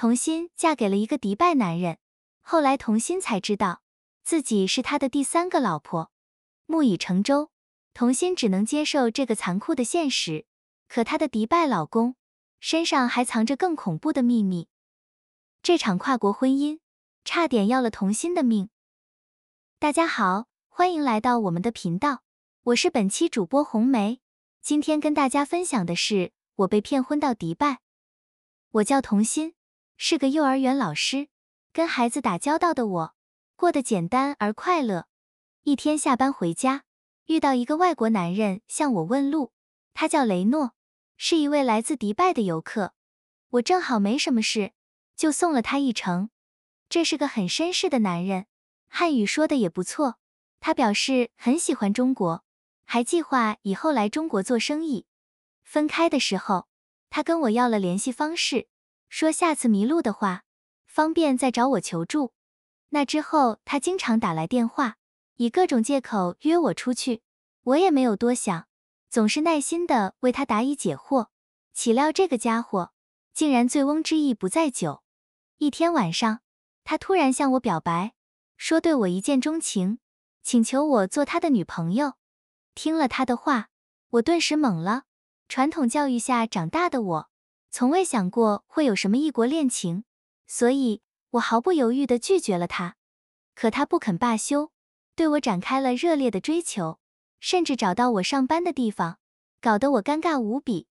童心嫁给了一个迪拜男人，后来童心才知道自己是他的第三个老婆。木已成舟，童心只能接受这个残酷的现实。可她的迪拜老公身上还藏着更恐怖的秘密，这场跨国婚姻差点要了童心的命。大家好，欢迎来到我们的频道，我是本期主播红梅。今天跟大家分享的是我被骗婚到迪拜，我叫童心。是个幼儿园老师，跟孩子打交道的我，过得简单而快乐。一天下班回家，遇到一个外国男人向我问路，他叫雷诺，是一位来自迪拜的游客。我正好没什么事，就送了他一程。这是个很绅士的男人，汉语说的也不错。他表示很喜欢中国，还计划以后来中国做生意。分开的时候，他跟我要了联系方式。说下次迷路的话，方便再找我求助。那之后，他经常打来电话，以各种借口约我出去。我也没有多想，总是耐心的为他答疑解惑。岂料这个家伙竟然醉翁之意不在酒。一天晚上，他突然向我表白，说对我一见钟情，请求我做他的女朋友。听了他的话，我顿时懵了。传统教育下长大的我。从未想过会有什么异国恋情，所以我毫不犹豫的拒绝了他。可他不肯罢休，对我展开了热烈的追求，甚至找到我上班的地方，搞得我尴尬无比。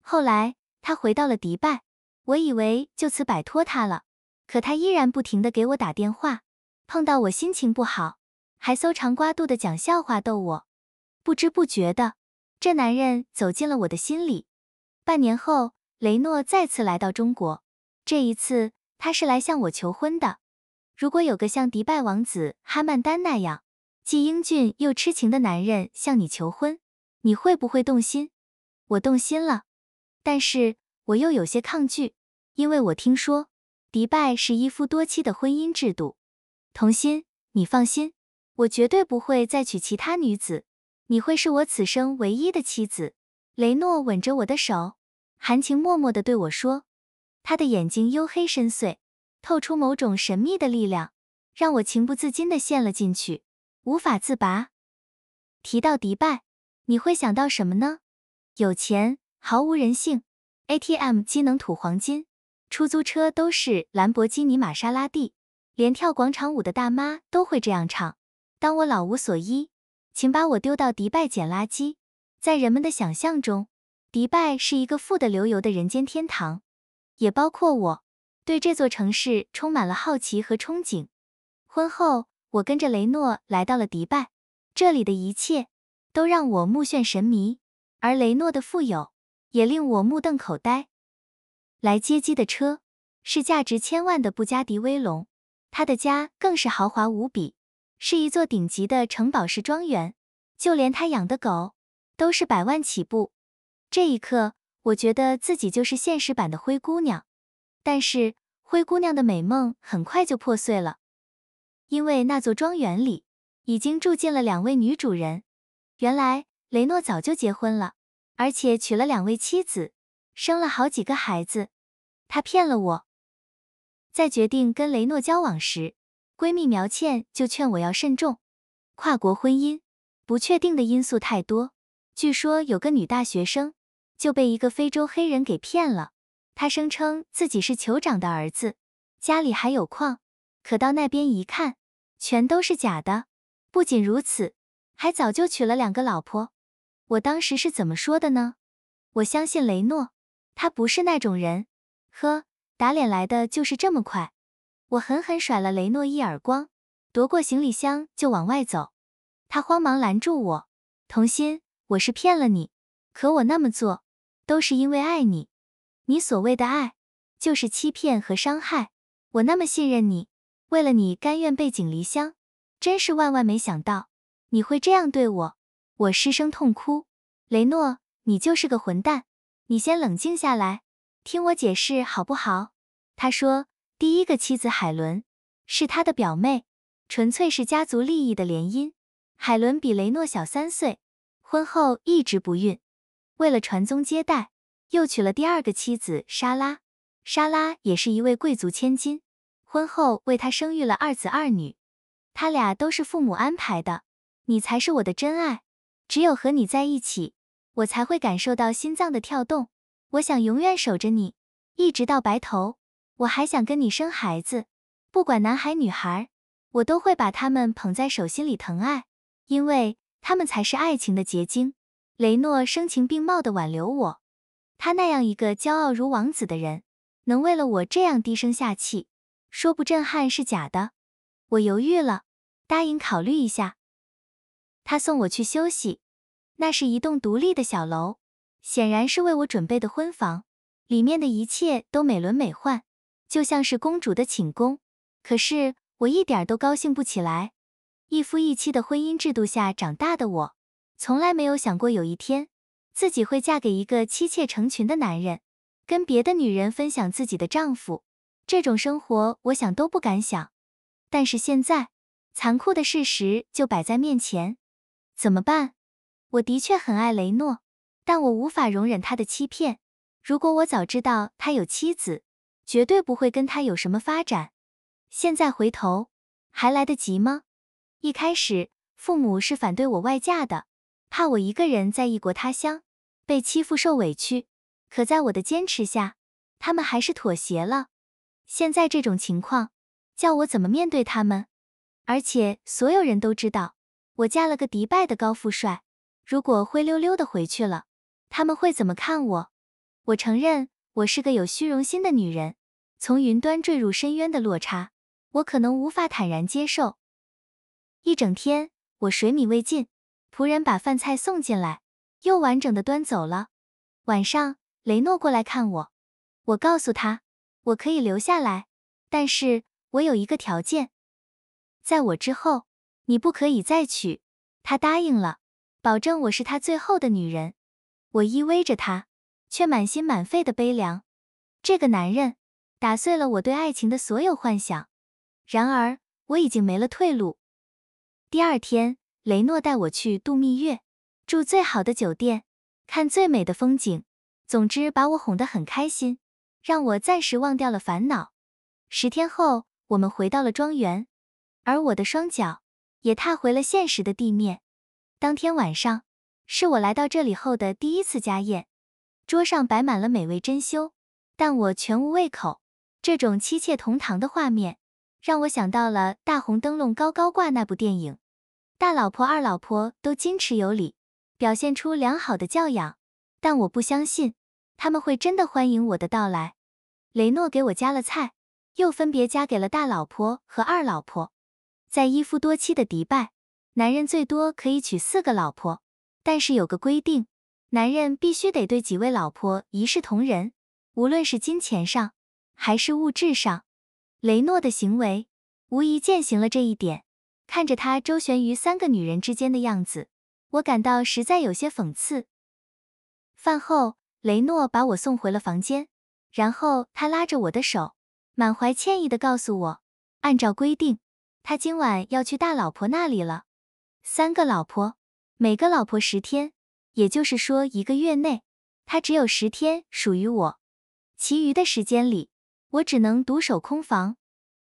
后来他回到了迪拜，我以为就此摆脱他了，可他依然不停的给我打电话，碰到我心情不好，还搜肠刮肚的讲笑话逗我。不知不觉的，这男人走进了我的心里。半年后，雷诺再次来到中国，这一次他是来向我求婚的。如果有个像迪拜王子哈曼丹那样既英俊又痴情的男人向你求婚，你会不会动心？我动心了，但是我又有些抗拒，因为我听说迪拜是一夫多妻的婚姻制度。童心，你放心，我绝对不会再娶其他女子，你会是我此生唯一的妻子。雷诺吻着我的手。含情脉脉地对我说，他的眼睛黝黑深邃，透出某种神秘的力量，让我情不自禁地陷了进去，无法自拔。提到迪拜，你会想到什么呢？有钱，毫无人性，ATM 机能吐黄金，出租车都是兰博基尼、玛莎拉蒂，连跳广场舞的大妈都会这样唱：“当我老无所依，请把我丢到迪拜捡垃圾。”在人们的想象中。迪拜是一个富得流油的人间天堂，也包括我对这座城市充满了好奇和憧憬。婚后，我跟着雷诺来到了迪拜，这里的一切都让我目眩神迷，而雷诺的富有也令我目瞪口呆。来接机的车是价值千万的布加迪威龙，他的家更是豪华无比，是一座顶级的城堡式庄园，就连他养的狗都是百万起步。这一刻，我觉得自己就是现实版的灰姑娘，但是灰姑娘的美梦很快就破碎了，因为那座庄园里已经住进了两位女主人。原来雷诺早就结婚了，而且娶了两位妻子，生了好几个孩子。他骗了我，在决定跟雷诺交往时，闺蜜苗倩就劝我要慎重，跨国婚姻，不确定的因素太多。据说有个女大学生。就被一个非洲黑人给骗了，他声称自己是酋长的儿子，家里还有矿，可到那边一看，全都是假的。不仅如此，还早就娶了两个老婆。我当时是怎么说的呢？我相信雷诺，他不是那种人。呵，打脸来的就是这么快，我狠狠甩了雷诺一耳光，夺过行李箱就往外走。他慌忙拦住我：“童心，我是骗了你，可我那么做。”都是因为爱你，你所谓的爱就是欺骗和伤害。我那么信任你，为了你甘愿背井离乡，真是万万没想到你会这样对我。我失声痛哭，雷诺，你就是个混蛋。你先冷静下来，听我解释好不好？他说，第一个妻子海伦是他的表妹，纯粹是家族利益的联姻。海伦比雷诺小三岁，婚后一直不孕。为了传宗接代，又娶了第二个妻子莎拉。莎拉也是一位贵族千金，婚后为他生育了二子二女，他俩都是父母安排的。你才是我的真爱，只有和你在一起，我才会感受到心脏的跳动。我想永远守着你，一直到白头。我还想跟你生孩子，不管男孩女孩，我都会把他们捧在手心里疼爱，因为他们才是爱情的结晶。雷诺声情并茂地挽留我，他那样一个骄傲如王子的人，能为了我这样低声下气，说不震撼是假的。我犹豫了，答应考虑一下。他送我去休息，那是一栋独立的小楼，显然是为我准备的婚房，里面的一切都美轮美奂，就像是公主的寝宫。可是我一点都高兴不起来，一夫一妻的婚姻制度下长大的我。从来没有想过有一天，自己会嫁给一个妻妾成群的男人，跟别的女人分享自己的丈夫。这种生活，我想都不敢想。但是现在，残酷的事实就摆在面前，怎么办？我的确很爱雷诺，但我无法容忍他的欺骗。如果我早知道他有妻子，绝对不会跟他有什么发展。现在回头，还来得及吗？一开始，父母是反对我外嫁的。怕我一个人在异国他乡被欺负受委屈，可在我的坚持下，他们还是妥协了。现在这种情况，叫我怎么面对他们？而且所有人都知道我嫁了个迪拜的高富帅，如果灰溜溜的回去了，他们会怎么看我？我承认，我是个有虚荣心的女人。从云端坠入深渊的落差，我可能无法坦然接受。一整天，我水米未进。仆人把饭菜送进来，又完整的端走了。晚上，雷诺过来看我，我告诉他，我可以留下来，但是我有一个条件，在我之后，你不可以再娶。他答应了，保证我是他最后的女人。我依偎着他，却满心满肺的悲凉。这个男人打碎了我对爱情的所有幻想。然而我已经没了退路。第二天。雷诺带我去度蜜月，住最好的酒店，看最美的风景，总之把我哄得很开心，让我暂时忘掉了烦恼。十天后，我们回到了庄园，而我的双脚也踏回了现实的地面。当天晚上，是我来到这里后的第一次家宴，桌上摆满了美味珍馐，但我全无胃口。这种妻妾同堂的画面，让我想到了《大红灯笼高高挂》那部电影。大老婆、二老婆都矜持有礼，表现出良好的教养。但我不相信他们会真的欢迎我的到来。雷诺给我加了菜，又分别加给了大老婆和二老婆。在一夫多妻的迪拜，男人最多可以娶四个老婆，但是有个规定，男人必须得对几位老婆一视同仁，无论是金钱上还是物质上。雷诺的行为无疑践行了这一点。看着他周旋于三个女人之间的样子，我感到实在有些讽刺。饭后，雷诺把我送回了房间，然后他拉着我的手，满怀歉意的告诉我，按照规定，他今晚要去大老婆那里了。三个老婆，每个老婆十天，也就是说一个月内，他只有十天属于我，其余的时间里，我只能独守空房。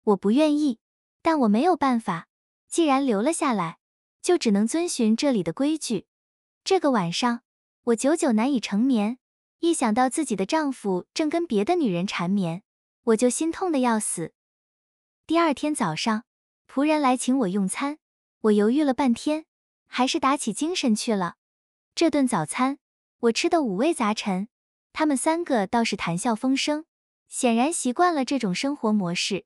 我不愿意，但我没有办法。既然留了下来，就只能遵循这里的规矩。这个晚上，我久久难以成眠，一想到自己的丈夫正跟别的女人缠绵，我就心痛的要死。第二天早上，仆人来请我用餐，我犹豫了半天，还是打起精神去了。这顿早餐我吃的五味杂陈，他们三个倒是谈笑风生，显然习惯了这种生活模式。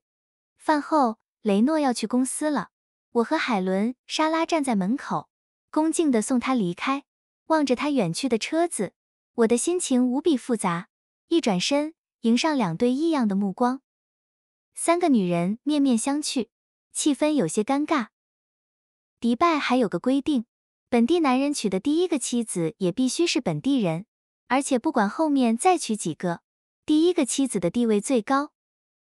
饭后，雷诺要去公司了。我和海伦、莎拉站在门口，恭敬地送他离开，望着他远去的车子，我的心情无比复杂。一转身，迎上两对异样的目光，三个女人面面相觑，气氛有些尴尬。迪拜还有个规定，本地男人娶的第一个妻子也必须是本地人，而且不管后面再娶几个，第一个妻子的地位最高。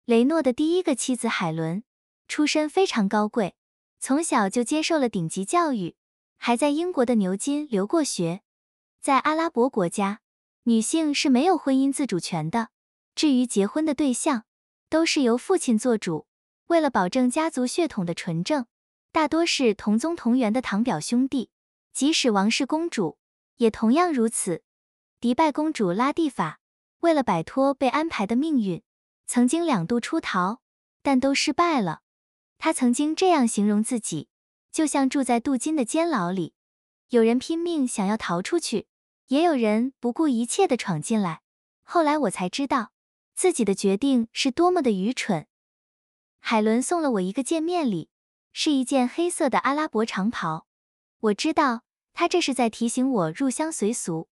雷诺的第一个妻子海伦，出身非常高贵。从小就接受了顶级教育，还在英国的牛津留过学。在阿拉伯国家，女性是没有婚姻自主权的。至于结婚的对象，都是由父亲做主。为了保证家族血统的纯正，大多是同宗同源的堂表兄弟。即使王室公主，也同样如此。迪拜公主拉蒂法，为了摆脱被安排的命运，曾经两度出逃，但都失败了。他曾经这样形容自己，就像住在镀金的监牢里，有人拼命想要逃出去，也有人不顾一切的闯进来。后来我才知道，自己的决定是多么的愚蠢。海伦送了我一个见面礼，是一件黑色的阿拉伯长袍。我知道，他这是在提醒我入乡随俗。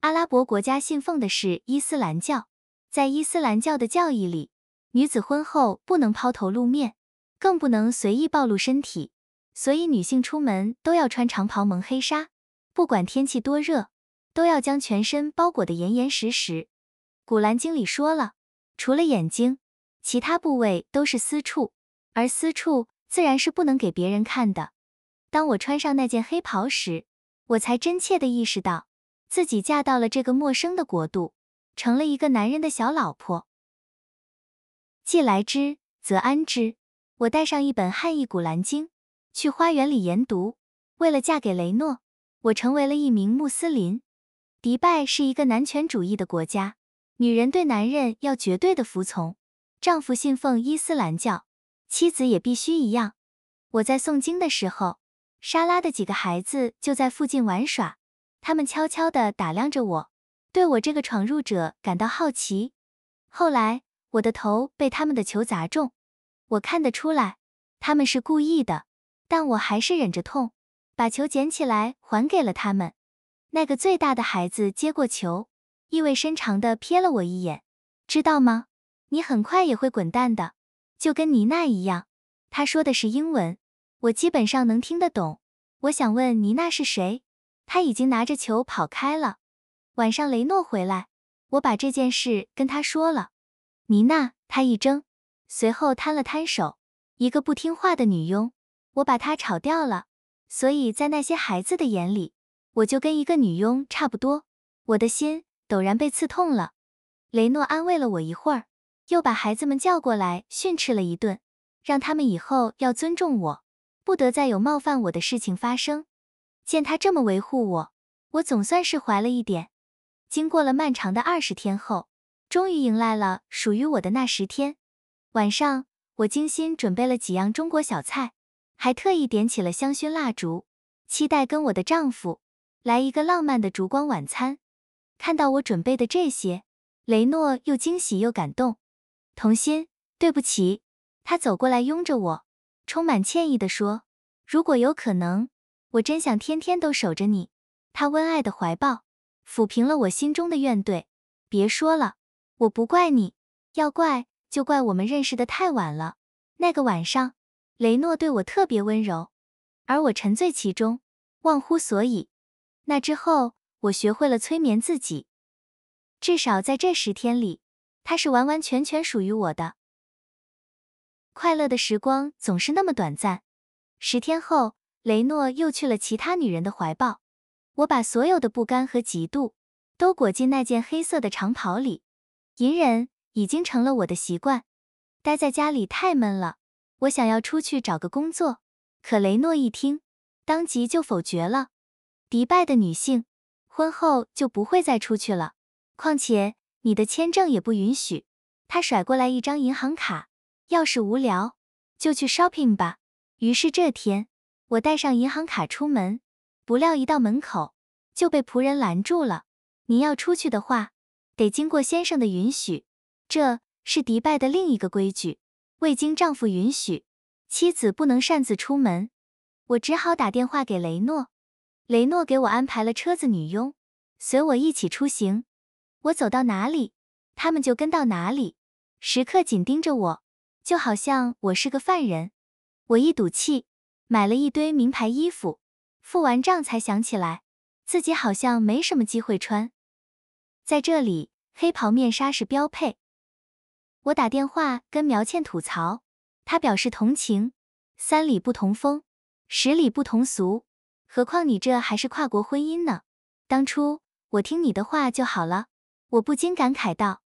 阿拉伯国家信奉的是伊斯兰教，在伊斯兰教的教义里，女子婚后不能抛头露面。更不能随意暴露身体，所以女性出门都要穿长袍蒙黑纱，不管天气多热，都要将全身包裹得严严实实。古兰经里说了，除了眼睛，其他部位都是私处，而私处自然是不能给别人看的。当我穿上那件黑袍时，我才真切的意识到，自己嫁到了这个陌生的国度，成了一个男人的小老婆。既来之，则安之。我带上一本汉译古兰经去花园里研读。为了嫁给雷诺，我成为了一名穆斯林。迪拜是一个男权主义的国家，女人对男人要绝对的服从。丈夫信奉伊斯兰教，妻子也必须一样。我在诵经的时候，莎拉的几个孩子就在附近玩耍，他们悄悄地打量着我，对我这个闯入者感到好奇。后来，我的头被他们的球砸中。我看得出来，他们是故意的，但我还是忍着痛，把球捡起来还给了他们。那个最大的孩子接过球，意味深长地瞥了我一眼，知道吗？你很快也会滚蛋的，就跟妮娜一样。他说的是英文，我基本上能听得懂。我想问妮娜是谁，他已经拿着球跑开了。晚上雷诺回来，我把这件事跟他说了。妮娜，他一怔。随后摊了摊手，一个不听话的女佣，我把她炒掉了。所以在那些孩子的眼里，我就跟一个女佣差不多。我的心陡然被刺痛了。雷诺安慰了我一会儿，又把孩子们叫过来训斥了一顿，让他们以后要尊重我，不得再有冒犯我的事情发生。见他这么维护我，我总算是怀了一点。经过了漫长的二十天后，终于迎来了属于我的那十天。晚上，我精心准备了几样中国小菜，还特意点起了香薰蜡烛，期待跟我的丈夫来一个浪漫的烛光晚餐。看到我准备的这些，雷诺又惊喜又感动。童心，对不起。他走过来拥着我，充满歉意地说：“如果有可能，我真想天天都守着你。”他温爱的怀抱，抚平了我心中的怨怼。别说了，我不怪你，要怪。就怪我们认识的太晚了。那个晚上，雷诺对我特别温柔，而我沉醉其中，忘乎所以。那之后，我学会了催眠自己，至少在这十天里，他是完完全全属于我的。快乐的时光总是那么短暂。十天后，雷诺又去了其他女人的怀抱。我把所有的不甘和嫉妒都裹进那件黑色的长袍里，隐忍。已经成了我的习惯，待在家里太闷了，我想要出去找个工作。可雷诺一听，当即就否决了。迪拜的女性婚后就不会再出去了，况且你的签证也不允许。他甩过来一张银行卡，要是无聊，就去 shopping 吧。于是这天，我带上银行卡出门，不料一到门口就被仆人拦住了。您要出去的话，得经过先生的允许。这是迪拜的另一个规矩，未经丈夫允许，妻子不能擅自出门。我只好打电话给雷诺，雷诺给我安排了车子、女佣，随我一起出行。我走到哪里，他们就跟到哪里，时刻紧盯着我，就好像我是个犯人。我一赌气，买了一堆名牌衣服，付完账才想起来，自己好像没什么机会穿。在这里，黑袍面纱是标配。我打电话跟苗倩吐槽，她表示同情。三里不同风，十里不同俗，何况你这还是跨国婚姻呢。当初我听你的话就好了。我不禁感慨道，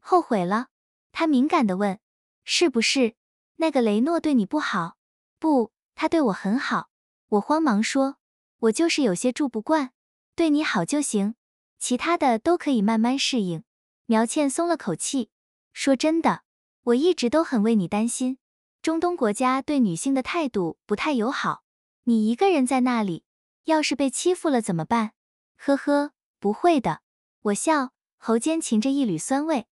后悔了。她敏感地问，是不是那个雷诺对你不好？不，他对我很好。我慌忙说，我就是有些住不惯，对你好就行，其他的都可以慢慢适应。苗倩松了口气。说真的，我一直都很为你担心。中东国家对女性的态度不太友好，你一个人在那里，要是被欺负了怎么办？呵呵，不会的，我笑，喉间噙着一缕酸味。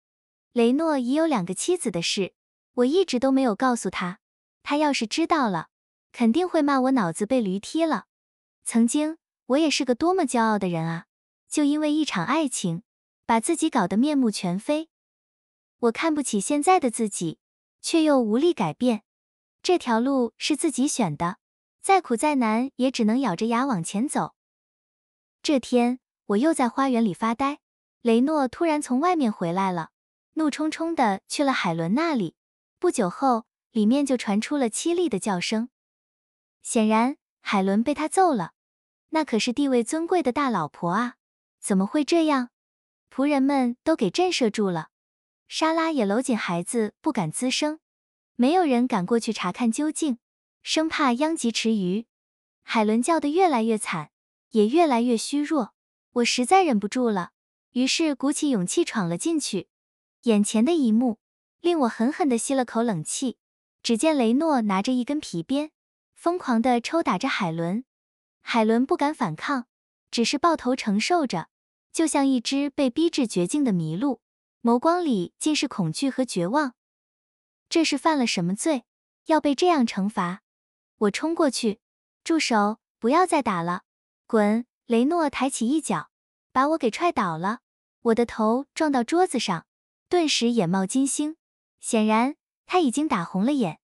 雷诺已有两个妻子的事，我一直都没有告诉他。他要是知道了，肯定会骂我脑子被驴踢了。曾经，我也是个多么骄傲的人啊！就因为一场爱情，把自己搞得面目全非。我看不起现在的自己，却又无力改变。这条路是自己选的，再苦再难也只能咬着牙往前走。这天我又在花园里发呆，雷诺突然从外面回来了，怒冲冲的去了海伦那里。不久后，里面就传出了凄厉的叫声，显然海伦被他揍了。那可是地位尊贵的大老婆啊，怎么会这样？仆人们都给震慑住了。莎拉也搂紧孩子，不敢吱声。没有人敢过去查看究竟，生怕殃及池鱼。海伦叫得越来越惨，也越来越虚弱。我实在忍不住了，于是鼓起勇气闯了进去。眼前的一幕令我狠狠地吸了口冷气。只见雷诺拿着一根皮鞭，疯狂地抽打着海伦。海伦不敢反抗，只是抱头承受着，就像一只被逼至绝境的麋鹿。眸光里尽是恐惧和绝望，这是犯了什么罪，要被这样惩罚？我冲过去，住手！不要再打了，滚！雷诺抬起一脚，把我给踹倒了，我的头撞到桌子上，顿时眼冒金星。显然他已经打红了眼，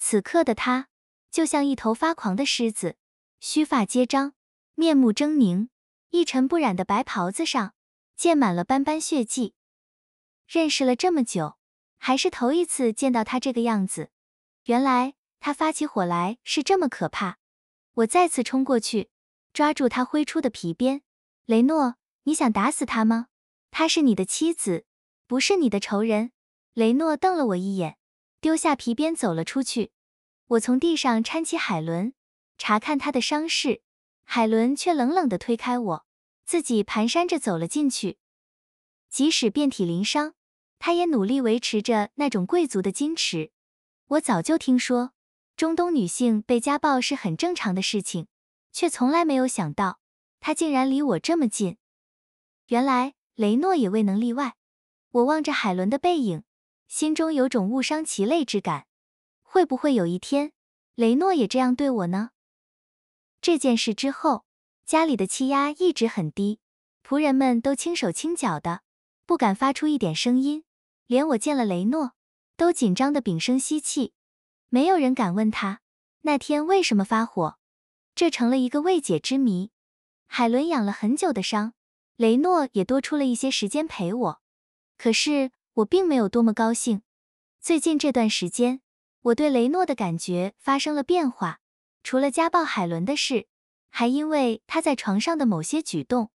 此刻的他就像一头发狂的狮子，须发皆张，面目狰狞，一尘不染的白袍子上溅满了斑斑血迹。认识了这么久，还是头一次见到他这个样子。原来他发起火来是这么可怕。我再次冲过去，抓住他挥出的皮鞭。雷诺，你想打死他吗？他是你的妻子，不是你的仇人。雷诺瞪了我一眼，丢下皮鞭走了出去。我从地上搀起海伦，查看她的伤势。海伦却冷冷的推开我，自己蹒跚着走了进去。即使遍体鳞伤。他也努力维持着那种贵族的矜持。我早就听说中东女性被家暴是很正常的事情，却从来没有想到他竟然离我这么近。原来雷诺也未能例外。我望着海伦的背影，心中有种误伤其类之感。会不会有一天雷诺也这样对我呢？这件事之后，家里的气压一直很低，仆人们都轻手轻脚的，不敢发出一点声音。连我见了雷诺，都紧张的屏声吸气，没有人敢问他那天为什么发火，这成了一个未解之谜。海伦养了很久的伤，雷诺也多出了一些时间陪我，可是我并没有多么高兴。最近这段时间，我对雷诺的感觉发生了变化，除了家暴海伦的事，还因为他在床上的某些举动。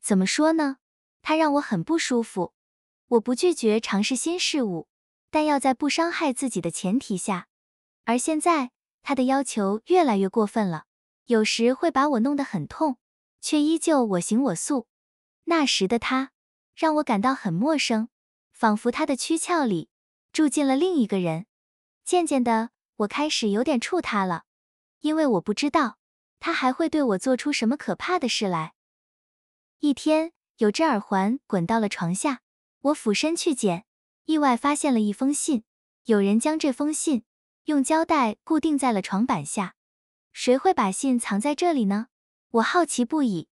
怎么说呢？他让我很不舒服。我不拒绝尝试新事物，但要在不伤害自己的前提下。而现在，他的要求越来越过分了，有时会把我弄得很痛，却依旧我行我素。那时的他让我感到很陌生，仿佛他的躯壳里住进了另一个人。渐渐的，我开始有点怵他了，因为我不知道他还会对我做出什么可怕的事来。一天，有只耳环滚到了床下。我俯身去捡，意外发现了一封信。有人将这封信用胶带固定在了床板下。谁会把信藏在这里呢？我好奇不已。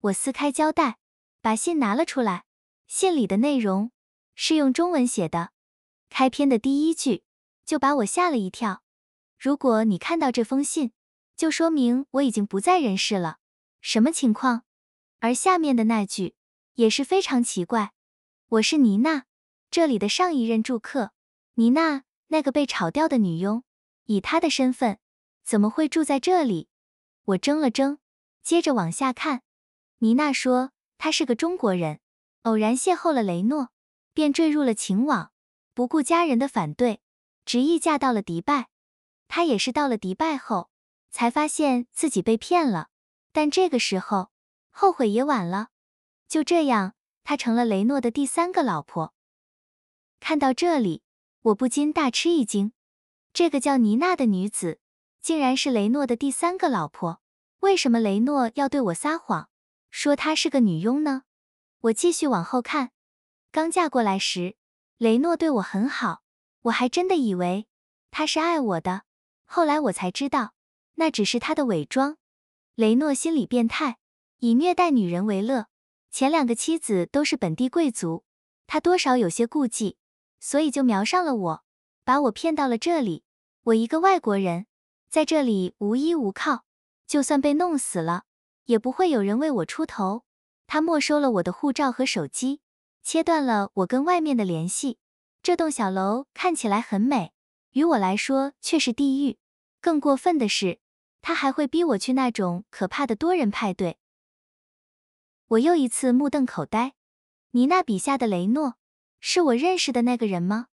我撕开胶带，把信拿了出来。信里的内容是用中文写的。开篇的第一句就把我吓了一跳。如果你看到这封信，就说明我已经不在人世了。什么情况？而下面的那句也是非常奇怪。我是妮娜，这里的上一任住客。妮娜，那个被炒掉的女佣，以她的身份，怎么会住在这里？我怔了怔，接着往下看。妮娜说，她是个中国人，偶然邂逅了雷诺，便坠入了情网，不顾家人的反对，执意嫁到了迪拜。她也是到了迪拜后，才发现自己被骗了。但这个时候，后悔也晚了。就这样。她成了雷诺的第三个老婆。看到这里，我不禁大吃一惊，这个叫妮娜的女子，竟然是雷诺的第三个老婆。为什么雷诺要对我撒谎，说她是个女佣呢？我继续往后看。刚嫁过来时，雷诺对我很好，我还真的以为他是爱我的。后来我才知道，那只是他的伪装。雷诺心理变态，以虐待女人为乐。前两个妻子都是本地贵族，他多少有些顾忌，所以就瞄上了我，把我骗到了这里。我一个外国人，在这里无依无靠，就算被弄死了，也不会有人为我出头。他没收了我的护照和手机，切断了我跟外面的联系。这栋小楼看起来很美，于我来说却是地狱。更过分的是，他还会逼我去那种可怕的多人派对。我又一次目瞪口呆。妮娜笔下的雷诺，是我认识的那个人吗？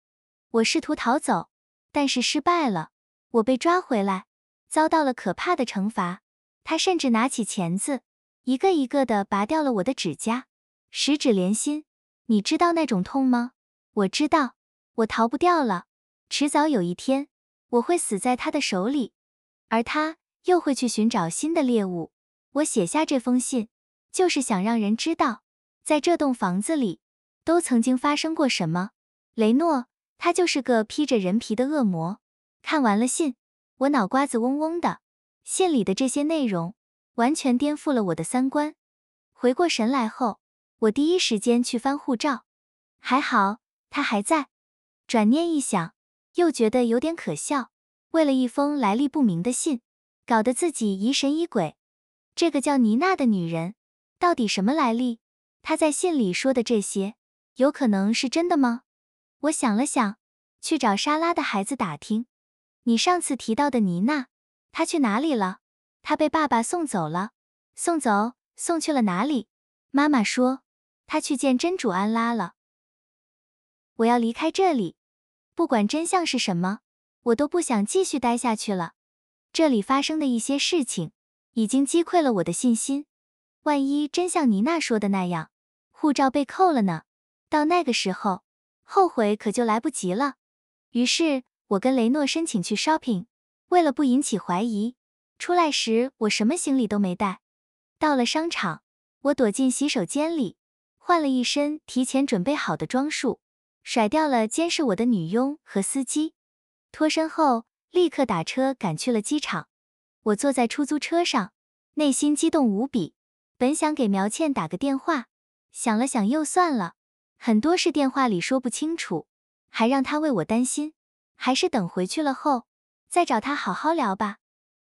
我试图逃走，但是失败了。我被抓回来，遭到了可怕的惩罚。他甚至拿起钳子，一个一个的拔掉了我的指甲。十指连心，你知道那种痛吗？我知道，我逃不掉了。迟早有一天，我会死在他的手里，而他又会去寻找新的猎物。我写下这封信。就是想让人知道，在这栋房子里都曾经发生过什么。雷诺，他就是个披着人皮的恶魔。看完了信，我脑瓜子嗡嗡的。信里的这些内容，完全颠覆了我的三观。回过神来后，我第一时间去翻护照，还好他还在。转念一想，又觉得有点可笑，为了一封来历不明的信，搞得自己疑神疑鬼。这个叫妮娜的女人。到底什么来历？他在信里说的这些，有可能是真的吗？我想了想，去找莎拉的孩子打听。你上次提到的妮娜，她去哪里了？她被爸爸送走了。送走？送去了哪里？妈妈说，她去见真主安拉了。我要离开这里，不管真相是什么，我都不想继续待下去了。这里发生的一些事情，已经击溃了我的信心。万一真像妮娜说的那样，护照被扣了呢？到那个时候，后悔可就来不及了。于是，我跟雷诺申请去 shopping。为了不引起怀疑，出来时我什么行李都没带。到了商场，我躲进洗手间里，换了一身提前准备好的装束，甩掉了监视我的女佣和司机。脱身后，立刻打车赶去了机场。我坐在出租车上，内心激动无比。本想给苗倩打个电话，想了想又算了，很多事电话里说不清楚，还让她为我担心，还是等回去了后再找她好好聊吧。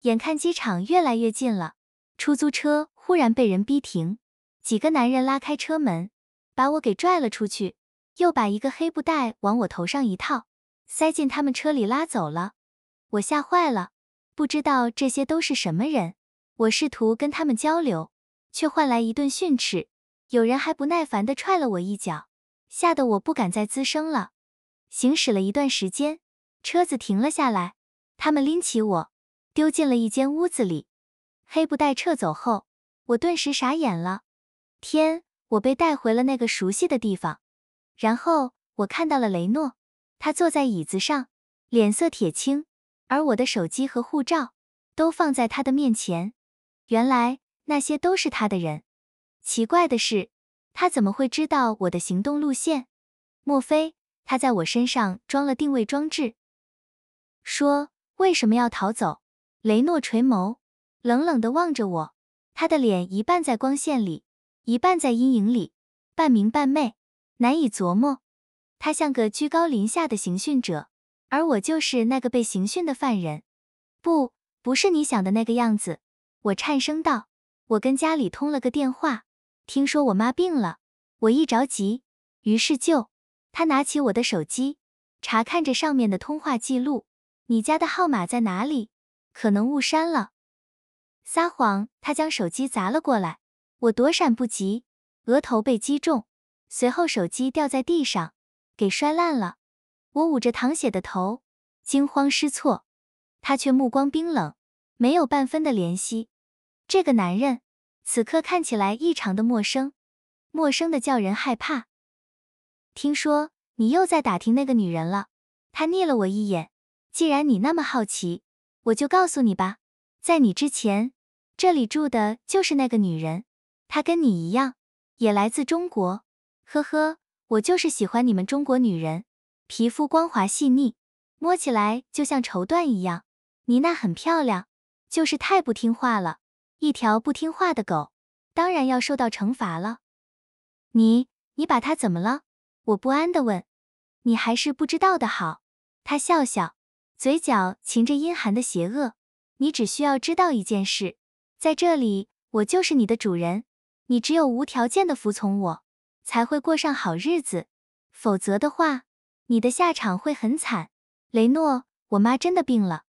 眼看机场越来越近了，出租车忽然被人逼停，几个男人拉开车门，把我给拽了出去，又把一个黑布袋往我头上一套，塞进他们车里拉走了。我吓坏了，不知道这些都是什么人，我试图跟他们交流。却换来一顿训斥，有人还不耐烦地踹了我一脚，吓得我不敢再吱声了。行驶了一段时间，车子停了下来，他们拎起我，丢进了一间屋子里。黑布袋撤走后，我顿时傻眼了，天，我被带回了那个熟悉的地方。然后我看到了雷诺，他坐在椅子上，脸色铁青，而我的手机和护照，都放在他的面前。原来。那些都是他的人。奇怪的是，他怎么会知道我的行动路线？莫非他在我身上装了定位装置？说为什么要逃走？雷诺垂眸，冷冷的望着我，他的脸一半在光线里，一半在阴影里，半明半昧，难以琢磨。他像个居高临下的刑讯者，而我就是那个被刑讯的犯人。不，不是你想的那个样子。我颤声道。我跟家里通了个电话，听说我妈病了，我一着急，于是就他拿起我的手机，查看着上面的通话记录。你家的号码在哪里？可能误删了。撒谎！他将手机砸了过来，我躲闪不及，额头被击中，随后手机掉在地上，给摔烂了。我捂着淌血的头，惊慌失措，他却目光冰冷，没有半分的怜惜。这个男人，此刻看起来异常的陌生，陌生的叫人害怕。听说你又在打听那个女人了？他睨了我一眼。既然你那么好奇，我就告诉你吧。在你之前，这里住的就是那个女人。她跟你一样，也来自中国。呵呵，我就是喜欢你们中国女人，皮肤光滑细腻，摸起来就像绸缎一样。妮娜很漂亮，就是太不听话了。一条不听话的狗，当然要受到惩罚了。你你把它怎么了？我不安地问。你还是不知道的好。他笑笑，嘴角噙着阴寒的邪恶。你只需要知道一件事，在这里，我就是你的主人。你只有无条件的服从我，才会过上好日子。否则的话，你的下场会很惨。雷诺，我妈真的病了。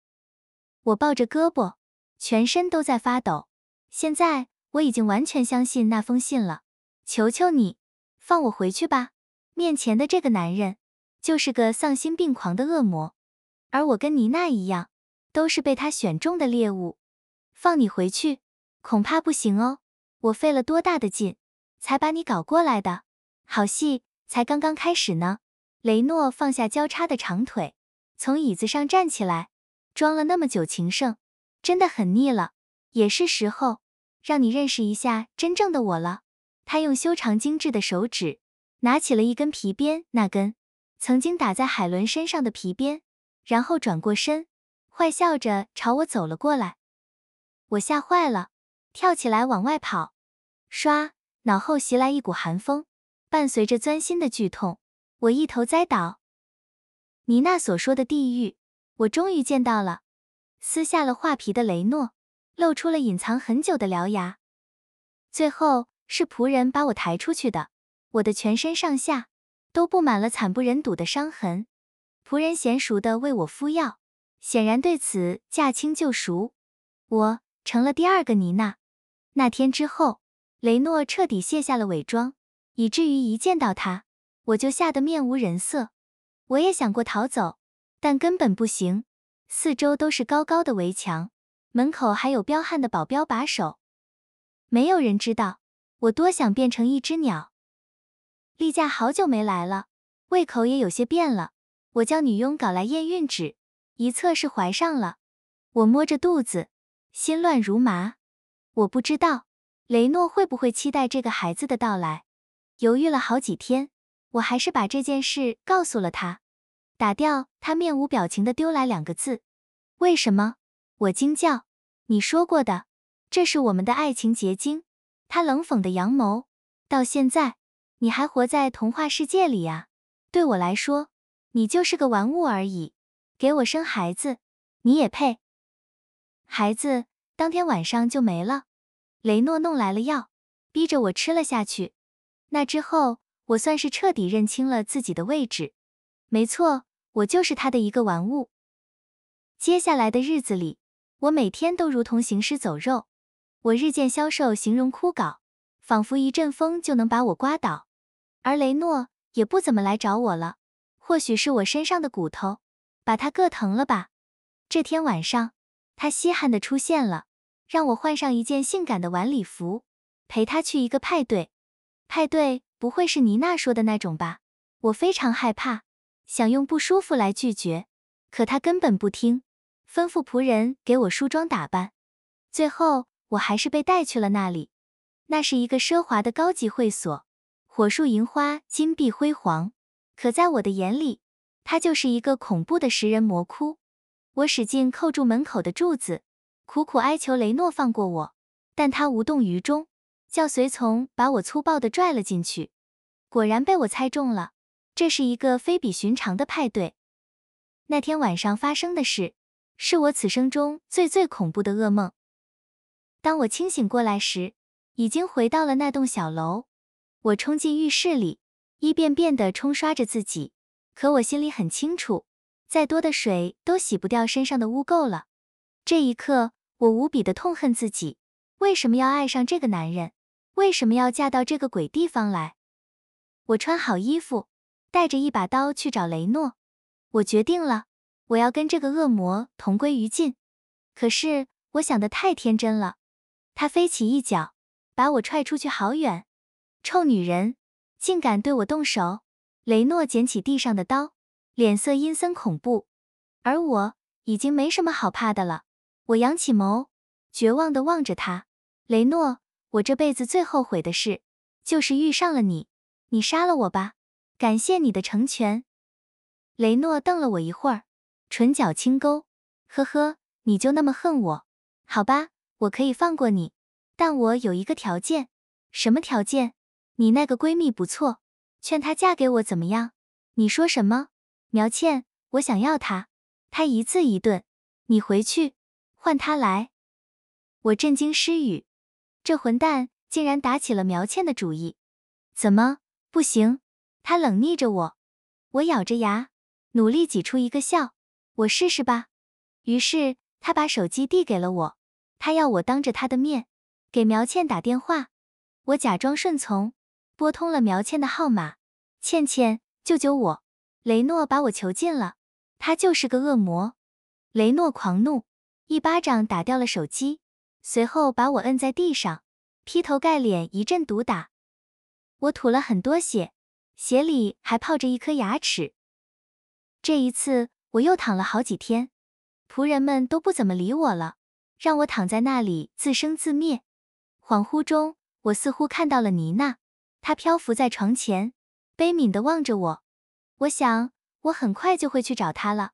我抱着胳膊，全身都在发抖。现在我已经完全相信那封信了，求求你，放我回去吧。面前的这个男人，就是个丧心病狂的恶魔，而我跟妮娜一样，都是被他选中的猎物。放你回去，恐怕不行哦。我费了多大的劲，才把你搞过来的，好戏才刚刚开始呢。雷诺放下交叉的长腿，从椅子上站起来，装了那么久情圣，真的很腻了，也是时候。让你认识一下真正的我了。他用修长精致的手指拿起了一根皮鞭，那根曾经打在海伦身上的皮鞭，然后转过身，坏笑着朝我走了过来。我吓坏了，跳起来往外跑。唰，脑后袭来一股寒风，伴随着钻心的剧痛，我一头栽倒。妮娜所说的地狱，我终于见到了。撕下了画皮的雷诺。露出了隐藏很久的獠牙。最后是仆人把我抬出去的，我的全身上下都布满了惨不忍睹的伤痕。仆人娴熟的为我敷药，显然对此驾轻就熟。我成了第二个尼娜。那天之后，雷诺彻底卸下了伪装，以至于一见到他，我就吓得面无人色。我也想过逃走，但根本不行，四周都是高高的围墙。门口还有彪悍的保镖把守，没有人知道我多想变成一只鸟。例假好久没来了，胃口也有些变了。我叫女佣搞来验孕纸，一测是怀上了。我摸着肚子，心乱如麻。我不知道雷诺会不会期待这个孩子的到来。犹豫了好几天，我还是把这件事告诉了他。打掉。他面无表情的丢来两个字：“为什么？”我惊叫：“你说过的，这是我们的爱情结晶。”他冷讽的扬眸：“到现在，你还活在童话世界里啊？对我来说，你就是个玩物而已。给我生孩子，你也配？孩子当天晚上就没了。雷诺弄来了药，逼着我吃了下去。那之后，我算是彻底认清了自己的位置。没错，我就是他的一个玩物。接下来的日子里。”我每天都如同行尸走肉，我日渐消瘦，形容枯槁，仿佛一阵风就能把我刮倒。而雷诺也不怎么来找我了，或许是我身上的骨头把他硌疼了吧。这天晚上，他稀罕的出现了，让我换上一件性感的晚礼服，陪他去一个派对。派对不会是妮娜说的那种吧？我非常害怕，想用不舒服来拒绝，可他根本不听。吩咐仆人给我梳妆打扮，最后我还是被带去了那里。那是一个奢华的高级会所，火树银花，金碧辉煌。可在我的眼里，它就是一个恐怖的食人魔窟。我使劲扣住门口的柱子，苦苦哀求雷诺放过我，但他无动于衷，叫随从把我粗暴地拽了进去。果然被我猜中了，这是一个非比寻常的派对。那天晚上发生的事。是我此生中最最恐怖的噩梦。当我清醒过来时，已经回到了那栋小楼。我冲进浴室里，一遍遍的冲刷着自己。可我心里很清楚，再多的水都洗不掉身上的污垢了。这一刻，我无比的痛恨自己，为什么要爱上这个男人？为什么要嫁到这个鬼地方来？我穿好衣服，带着一把刀去找雷诺。我决定了。我要跟这个恶魔同归于尽，可是我想的太天真了。他飞起一脚，把我踹出去好远。臭女人，竟敢对我动手！雷诺捡起地上的刀，脸色阴森恐怖。而我已经没什么好怕的了。我扬起眸，绝望的望着他。雷诺，我这辈子最后悔的事，就是遇上了你。你杀了我吧，感谢你的成全。雷诺瞪了我一会儿。唇角轻勾，呵呵，你就那么恨我？好吧，我可以放过你，但我有一个条件。什么条件？你那个闺蜜不错，劝她嫁给我怎么样？你说什么？苗倩，我想要她。她一字一顿，你回去，换她来。我震惊失语，这混蛋竟然打起了苗倩的主意。怎么？不行？他冷睨着我，我咬着牙，努力挤出一个笑。我试试吧。于是他把手机递给了我，他要我当着他的面给苗倩打电话。我假装顺从，拨通了苗倩的号码。倩倩，救救我！雷诺把我囚禁了，他就是个恶魔。雷诺狂怒，一巴掌打掉了手机，随后把我摁在地上，劈头盖脸一阵毒打。我吐了很多血，血里还泡着一颗牙齿。这一次。我又躺了好几天，仆人们都不怎么理我了，让我躺在那里自生自灭。恍惚中，我似乎看到了妮娜，她漂浮在床前，悲悯的望着我。我想，我很快就会去找她了。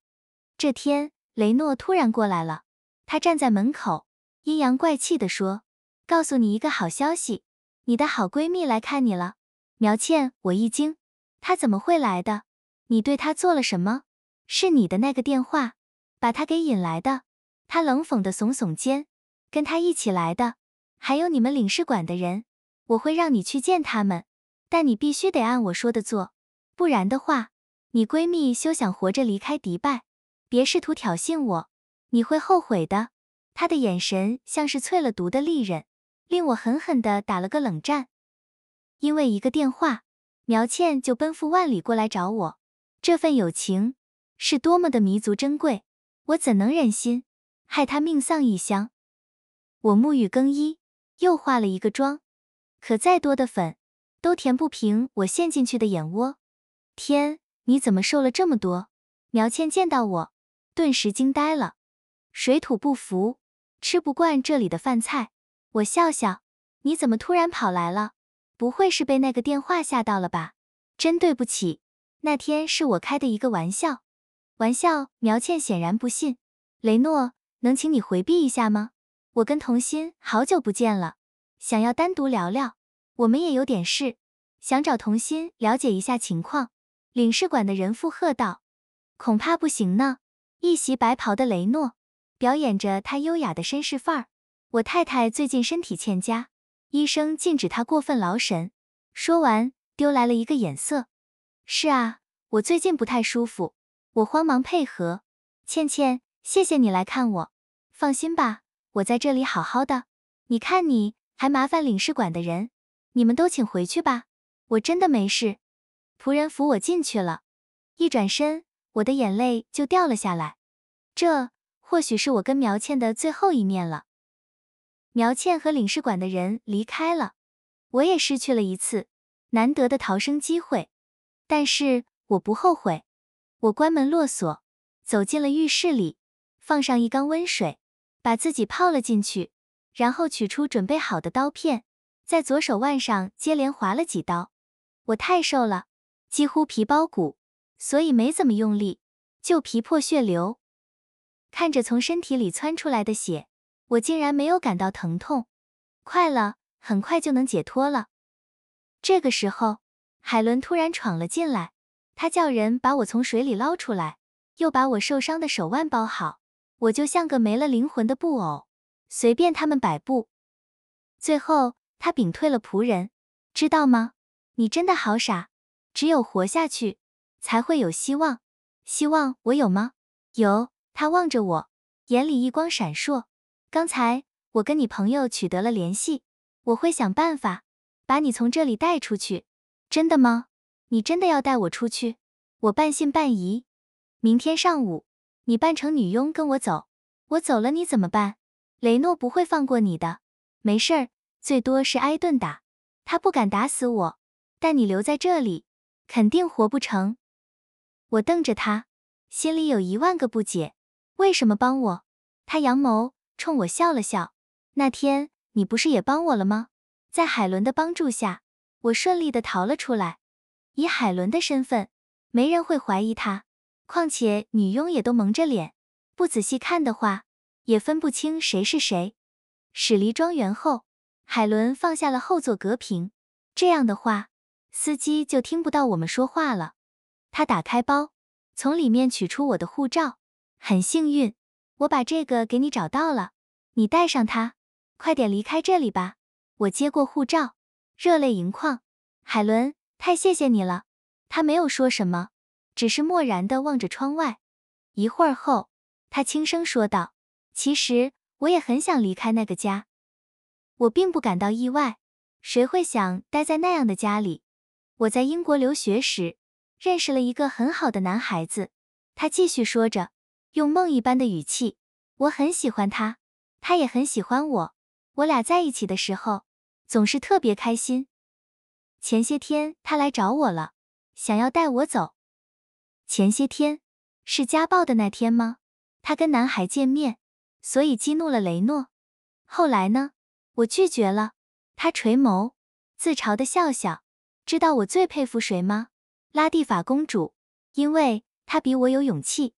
这天，雷诺突然过来了，他站在门口，阴阳怪气地说：“告诉你一个好消息，你的好闺蜜来看你了。”苗倩，我一惊，她怎么会来的？你对她做了什么？是你的那个电话，把他给引来的。他冷讽的耸耸肩，跟他一起来的，还有你们领事馆的人。我会让你去见他们，但你必须得按我说的做，不然的话，你闺蜜休想活着离开迪拜。别试图挑衅我，你会后悔的。他的眼神像是淬了毒的利刃，令我狠狠的打了个冷战。因为一个电话，苗倩就奔赴万里过来找我，这份友情。是多么的弥足珍贵，我怎能忍心害他命丧异乡？我沐浴更衣，又化了一个妆，可再多的粉都填不平我陷进去的眼窝。天，你怎么瘦了这么多？苗倩见到我，顿时惊呆了。水土不服，吃不惯这里的饭菜。我笑笑，你怎么突然跑来了？不会是被那个电话吓到了吧？真对不起，那天是我开的一个玩笑。玩笑，苗倩显然不信。雷诺，能请你回避一下吗？我跟童心好久不见了，想要单独聊聊。我们也有点事，想找童心了解一下情况。领事馆的人附和道：“恐怕不行呢。”一袭白袍的雷诺表演着他优雅的绅士范儿。我太太最近身体欠佳，医生禁止她过分劳神。说完，丢来了一个眼色。是啊，我最近不太舒服。我慌忙配合，倩倩，谢谢你来看我。放心吧，我在这里好好的。你看，你还麻烦领事馆的人，你们都请回去吧。我真的没事。仆人扶我进去了，一转身，我的眼泪就掉了下来。这或许是我跟苗倩的最后一面了。苗倩和领事馆的人离开了，我也失去了一次难得的逃生机会。但是我不后悔。我关门落锁，走进了浴室里，放上一缸温水，把自己泡了进去，然后取出准备好的刀片，在左手腕上接连划了几刀。我太瘦了，几乎皮包骨，所以没怎么用力，就皮破血流。看着从身体里窜出来的血，我竟然没有感到疼痛。快了，很快就能解脱了。这个时候，海伦突然闯了进来。他叫人把我从水里捞出来，又把我受伤的手腕包好。我就像个没了灵魂的布偶，随便他们摆布。最后，他屏退了仆人，知道吗？你真的好傻。只有活下去，才会有希望。希望我有吗？有。他望着我，眼里一光闪烁。刚才我跟你朋友取得了联系，我会想办法把你从这里带出去。真的吗？你真的要带我出去？我半信半疑。明天上午，你扮成女佣跟我走。我走了，你怎么办？雷诺不会放过你的。没事儿，最多是挨顿打。他不敢打死我，但你留在这里，肯定活不成。我瞪着他，心里有一万个不解，为什么帮我？他扬眸冲我笑了笑。那天你不是也帮我了吗？在海伦的帮助下，我顺利的逃了出来。以海伦的身份，没人会怀疑她。况且女佣也都蒙着脸，不仔细看的话，也分不清谁是谁。驶离庄园后，海伦放下了后座隔屏，这样的话，司机就听不到我们说话了。他打开包，从里面取出我的护照。很幸运，我把这个给你找到了。你带上它，快点离开这里吧。我接过护照，热泪盈眶。海伦。太谢谢你了，他没有说什么，只是漠然地望着窗外。一会儿后，他轻声说道：“其实我也很想离开那个家，我并不感到意外，谁会想待在那样的家里？”我在英国留学时，认识了一个很好的男孩子。他继续说着，用梦一般的语气：“我很喜欢他，他也很喜欢我，我俩在一起的时候，总是特别开心。”前些天他来找我了，想要带我走。前些天是家暴的那天吗？他跟男孩见面，所以激怒了雷诺。后来呢？我拒绝了。他垂眸，自嘲的笑笑。知道我最佩服谁吗？拉蒂法公主，因为她比我有勇气。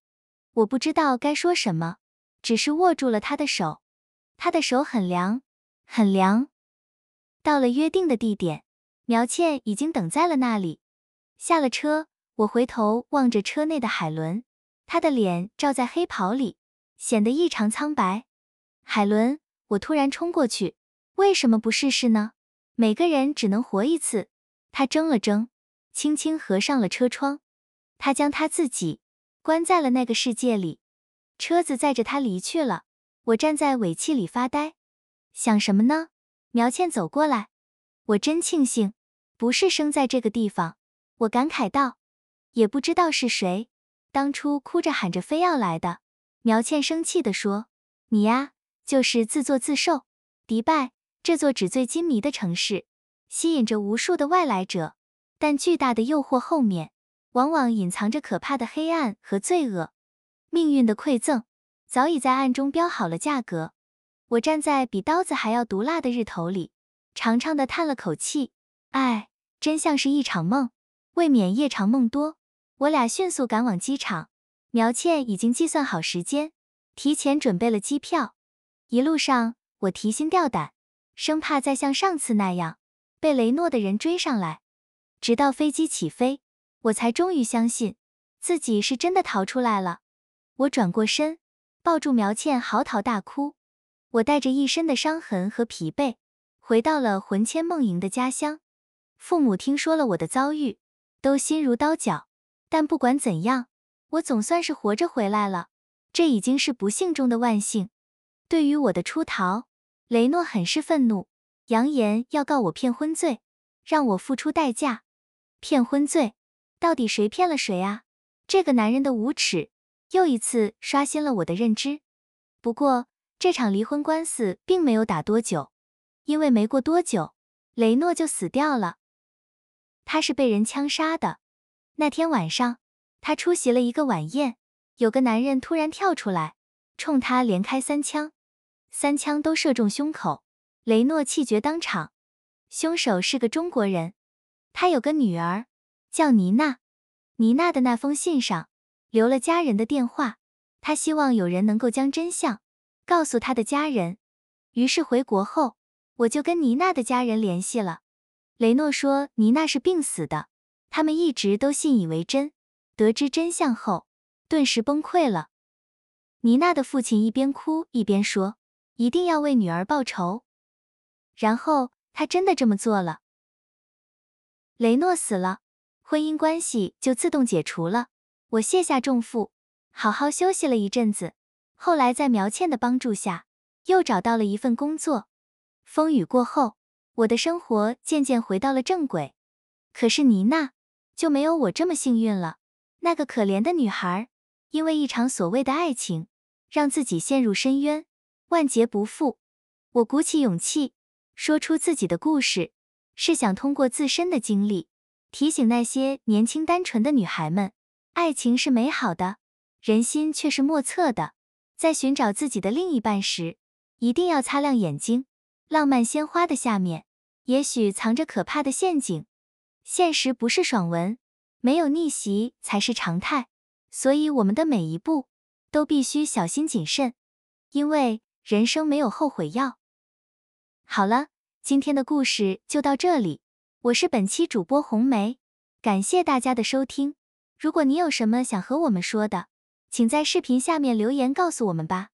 我不知道该说什么，只是握住了她的手。她的手很凉，很凉。到了约定的地点。苗倩已经等在了那里，下了车，我回头望着车内的海伦，她的脸照在黑袍里，显得异常苍白。海伦，我突然冲过去，为什么不试试呢？每个人只能活一次。她怔了怔，轻轻合上了车窗，她将她自己关在了那个世界里。车子载着她离去了，我站在尾气里发呆，想什么呢？苗倩走过来。我真庆幸不是生在这个地方，我感慨道。也不知道是谁，当初哭着喊着非要来的。苗倩生气地说：“你呀，就是自作自受。”迪拜这座纸醉金迷的城市，吸引着无数的外来者，但巨大的诱惑后面，往往隐藏着可怕的黑暗和罪恶。命运的馈赠早已在暗中标好了价格。我站在比刀子还要毒辣的日头里。长长的叹了口气，哎，真像是一场梦，未免夜长梦多。我俩迅速赶往机场，苗倩已经计算好时间，提前准备了机票。一路上，我提心吊胆，生怕再像上次那样被雷诺的人追上来。直到飞机起飞，我才终于相信自己是真的逃出来了。我转过身，抱住苗倩，嚎啕大哭。我带着一身的伤痕和疲惫。回到了魂牵梦萦的家乡，父母听说了我的遭遇，都心如刀绞。但不管怎样，我总算是活着回来了，这已经是不幸中的万幸。对于我的出逃，雷诺很是愤怒，扬言要告我骗婚罪，让我付出代价。骗婚罪，到底谁骗了谁啊？这个男人的无耻，又一次刷新了我的认知。不过，这场离婚官司并没有打多久。因为没过多久，雷诺就死掉了。他是被人枪杀的。那天晚上，他出席了一个晚宴，有个男人突然跳出来，冲他连开三枪，三枪都射中胸口。雷诺气绝当场。凶手是个中国人，他有个女儿叫妮娜。妮娜的那封信上留了家人的电话，他希望有人能够将真相告诉他的家人。于是回国后。我就跟妮娜的家人联系了，雷诺说妮娜是病死的，他们一直都信以为真。得知真相后，顿时崩溃了。妮娜的父亲一边哭一边说：“一定要为女儿报仇。”然后他真的这么做了。雷诺死了，婚姻关系就自动解除了。我卸下重负，好好休息了一阵子。后来在苗倩的帮助下，又找到了一份工作。风雨过后，我的生活渐渐回到了正轨。可是妮娜就没有我这么幸运了。那个可怜的女孩，因为一场所谓的爱情，让自己陷入深渊，万劫不复。我鼓起勇气，说出自己的故事，是想通过自身的经历，提醒那些年轻单纯的女孩们：爱情是美好的，人心却是莫测的。在寻找自己的另一半时，一定要擦亮眼睛。浪漫鲜花的下面，也许藏着可怕的陷阱。现实不是爽文，没有逆袭才是常态。所以，我们的每一步都必须小心谨慎，因为人生没有后悔药。好了，今天的故事就到这里。我是本期主播红梅，感谢大家的收听。如果你有什么想和我们说的，请在视频下面留言告诉我们吧。